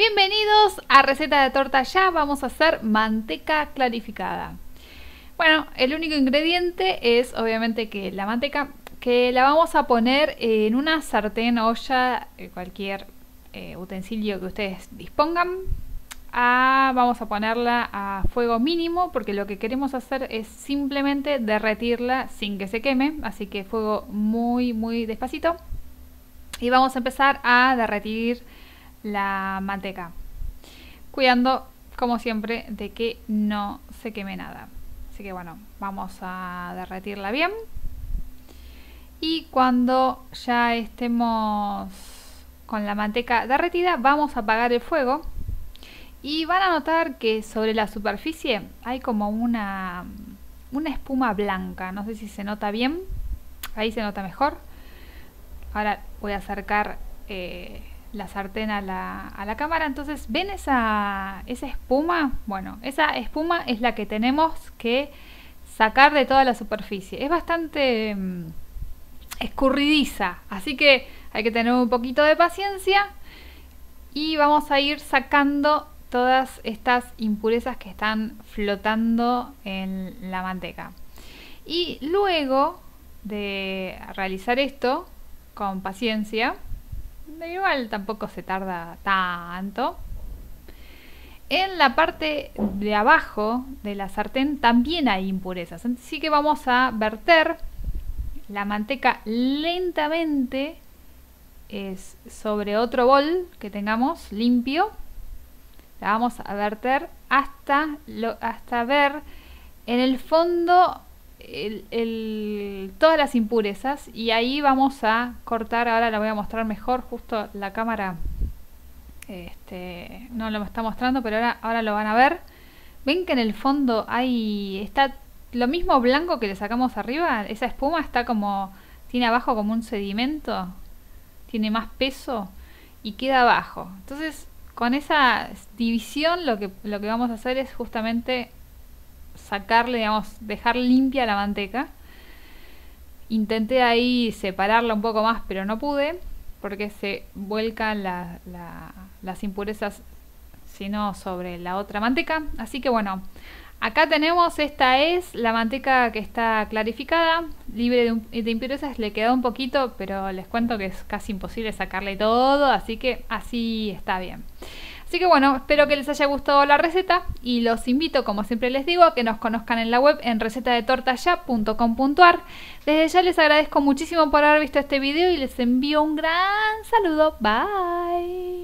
Bienvenidos a Receta de Torta Ya. Vamos a hacer manteca clarificada. Bueno, el único ingrediente es obviamente que la manteca que la vamos a poner en una sartén, olla, eh, cualquier eh, utensilio que ustedes dispongan. Ah, vamos a ponerla a fuego mínimo porque lo que queremos hacer es simplemente derretirla sin que se queme. Así que fuego muy, muy despacito. Y vamos a empezar a derretir la manteca. Cuidando, como siempre, de que no se queme nada. Así que bueno, vamos a derretirla bien. Y cuando ya estemos con la manteca derretida, vamos a apagar el fuego. Y van a notar que sobre la superficie hay como una, una espuma blanca. No sé si se nota bien. Ahí se nota mejor. Ahora voy a acercar eh, la sartén a la, cámara. Entonces, ¿ven esa, esa espuma? Bueno, esa espuma es la que tenemos que sacar de toda la superficie. Es bastante mm, escurridiza, así que hay que tener un poquito de paciencia y vamos a ir sacando todas estas impurezas que están flotando en la manteca. Y luego de realizar esto con paciencia, igual tampoco se tarda tanto. En la parte de abajo de la sartén también hay impurezas. Así que vamos a verter la manteca lentamente es sobre otro bol que tengamos limpio. La vamos a verter hasta, hasta ver en el fondo todas las impurezas y ahí vamos a cortar, ahora la voy a mostrar mejor, justo la cámara este, no lo está mostrando, pero ahora, ahora lo van a ver. Ven que en el fondo hay, está lo mismo blanco que le sacamos arriba, esa espuma está como, tiene abajo como un sedimento, tiene más peso y queda abajo. Entonces, con esa división lo que, lo que vamos a hacer es justamente sacarle, digamos, dejar limpia la manteca. Intenté ahí separarla un poco más, pero no pude, porque se vuelcan las impurezas, sino sobre la otra manteca. Así que bueno, acá tenemos, esta es la manteca que está clarificada, libre de, de impurezas, le queda un poquito, pero les cuento que es casi imposible sacarle todo, así que así está bien. Así que bueno, espero que les haya gustado la receta y los invito, como siempre les digo, a que nos conozcan en la web en recetadetortaya.com.ar. Desde ya les agradezco muchísimo por haber visto este video y les envío un gran saludo. Bye.